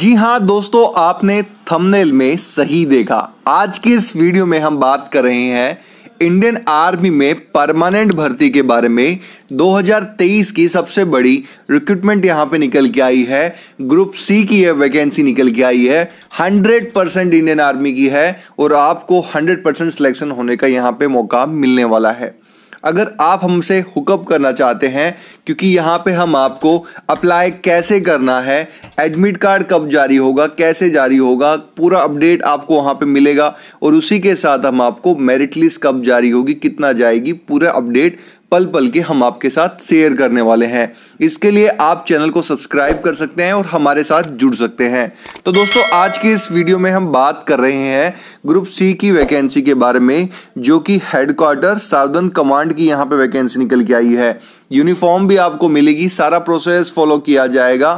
जी हाँ दोस्तों आपने थंबनेल में सही देखा आज की इस वीडियो में हम बात कर रहे हैं इंडियन आर्मी में परमानेंट भर्ती के बारे में 2023 की सबसे बड़ी रिक्रूटमेंट यहाँ पे निकल के आई है ग्रुप सी की है वैकेंसी निकल के आई है 100 परसेंट इंडियन आर्मी की है और आपको 100 परसेंट सिलेक्शन होने का यहाँ पे मौका मिलने वाला है अगर आप हमसे हुकअप करना चाहते हैं क्योंकि यहाँ पे हम आपको अप्लाई कैसे करना है एडमिट कार्ड कब जारी होगा कैसे जारी होगा पूरा अपडेट आपको वहाँ पे मिलेगा और उसी के साथ हम आपको मेरिट लिस्ट कब जारी होगी कितना जाएगी पूरा अपडेट पल पल के हम आपके साथ शेयर करने वाले हैं इसके लिए आप चैनल को सब्सक्राइब कर सकते हैं और हमारे साथ जुड़ सकते हैं तो दोस्तों आज के इस वीडियो में हम बात कर रहे हैं ग्रुप सी की वैकेंसी के बारे में जो कि हेडक्वार्टर साउदर्न कमांड की यहाँ पे वैकेंसी निकल के आई है यूनिफॉर्म भी आपको मिलेगी सारा प्रोसेस फॉलो किया जाएगा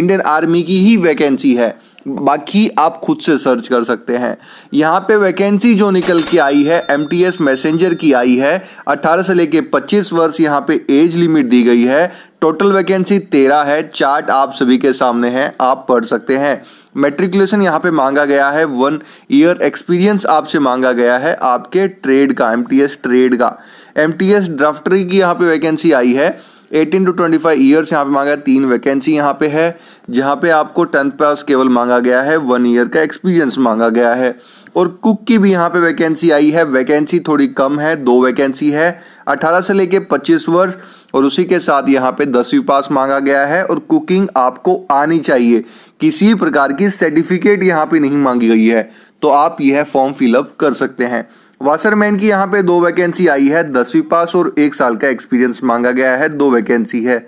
इंडियन आर्मी की ही वैकेंसी है बाकी आप खुद से सर्च कर सकते हैं यहाँ पे वैकेंसी जो निकल के आई है एम टी एस मैसेंजर की आई है 18 से लेके 25 वर्ष यहाँ पे एज लिमिट दी गई है टोटल वैकेंसी तेरह है चार्ट आप सभी के सामने है आप पढ़ सकते हैं मेट्रिकुलेशन यहाँ पे मांगा गया है वन ईयर एक्सपीरियंस आपसे मांगा गया है आपके ट्रेड का एम ट्रेड का एम टी एस ड्राफ्टरी की यहाँ पे वैकेंसी आई है 18 टू 25 ईयर्स यहाँ पे मांगा है तीन वैकेंसी यहाँ पे है जहाँ पे आपको टेंथ पास केवल मांगा गया है वन ईयर का एक्सपीरियंस मांगा गया है और कुक की भी यहाँ पे वैकेंसी आई है वैकेंसी थोड़ी कम है दो वैकेंसी है 18 से लेके 25 वर्ष और उसी के साथ यहाँ पे दसवीं पास मांगा गया है और कुकिंग आपको आनी चाहिए किसी प्रकार की सर्टिफिकेट यहाँ पे नहीं मांगी गई है तो आप यह फॉर्म फिलअप कर सकते हैं वाशरमैन की यहाँ पे दो वैकेंसी आई है दसवीं पास और एक साल का एक्सपीरियंस मांगा गया है दो वैकेंसी है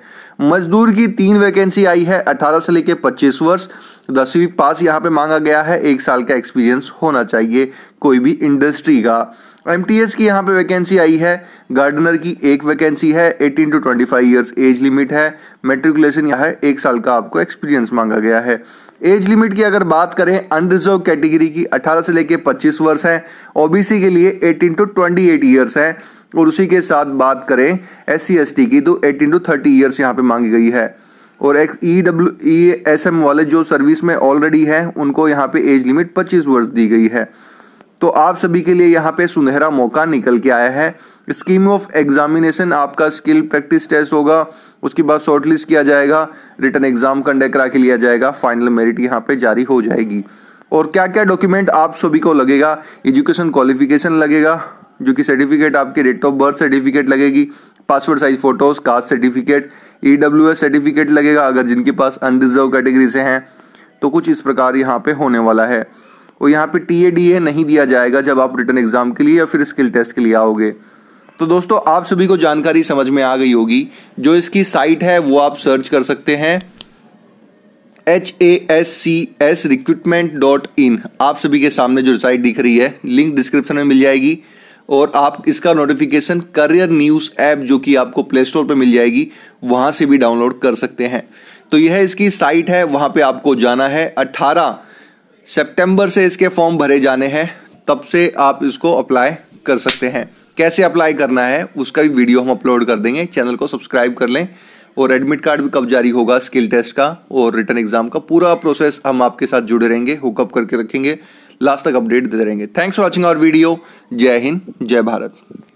मजदूर की तीन वैकेंसी आई है 18 से लेकर 25 वर्ष दसवीं पास यहाँ पे मांगा गया है एक साल का एक्सपीरियंस होना चाहिए कोई भी इंडस्ट्री का एम की यहाँ पे वैकेंसी आई है गार्डनर की एक वैकेंसी है 18 टू 25 इयर्स एज लिमिट है मेट्रिकुलेशन यहाँ है एक साल का आपको एक्सपीरियंस मांगा गया है एज लिमिट की अगर बात करें अनरिजर्व कैटेगरी की 18 से लेके 25 वर्ष है ओबीसी के लिए 18 टू 28 ईयर्स है और उसी के साथ बात करें एस सी की तो एटीन टू थर्टी ईयर्स यहाँ पे मांगी गई है और एक E W E S M वाले जो सर्विस में ऑलरेडी है उनको यहाँ पे एज लिमिट पच्चीस वर्ष दी गई है तो आप सभी के लिए यहाँ पे सुनहरा मौका निकल के आया है स्कीम ऑफ एग्जामिनेशन आपका स्किल प्रैक्टिस टेस्ट होगा उसके बाद शॉर्टलिस्ट किया जाएगा रिटर्न एग्जाम कंडक्ट करा के लिया जाएगा फाइनल मेरिट यहाँ पे जारी हो जाएगी और क्या क्या डॉक्यूमेंट आप सभी को लगेगा एजुकेशन क्वालिफिकेशन लगेगा जो कि सर्टिफिकेट आपके डेट ऑफ बर्थ सर्टिफिकेट लगेगी passport size photos caste certificate E certificate लगेगा अगर जिनके पास अनरिजर्व कैटेगरी से हैं तो कुछ इस प्रकार यहाँ पे होने वाला है और यहाँ पे टी ए डी ए नहीं दिया जाएगा जब आप रिटर्न एग्जाम के लिए या फिर स्किल टेस्ट के लिए आओगे तो दोस्तों आप सभी को जानकारी समझ में आ गई होगी जो इसकी साइट है वो आप सर्च कर सकते हैं H A S C S recruitment dot in आप सभी के सामने जो साइट दिख रही है लिंक डिस्क्रिप्शन में मिल जाएगी और आप इसका नोटिफिकेशन करियर न्यूज़ ऐप जो कि आपको प्ले स्टोर पर मिल जाएगी वहां से भी डाउनलोड कर सकते हैं तो यह इसकी साइट है वहां पे आपको जाना है 18 सितंबर से इसके फॉर्म भरे जाने हैं तब से आप इसको अप्लाई कर सकते हैं कैसे अप्लाई करना है उसका भी वीडियो हम अपलोड कर देंगे चैनल को सब्सक्राइब कर लें और एडमिट कार्ड भी कब जारी होगा स्किल टेस्ट का और रिटर्न एग्जाम का पूरा प्रोसेस हम आपके साथ जुड़े रहेंगे हुकअप करके रखेंगे लास्ट तक अपडेट देते रहेंगे thanks for watching our video जय हिंद जय भारत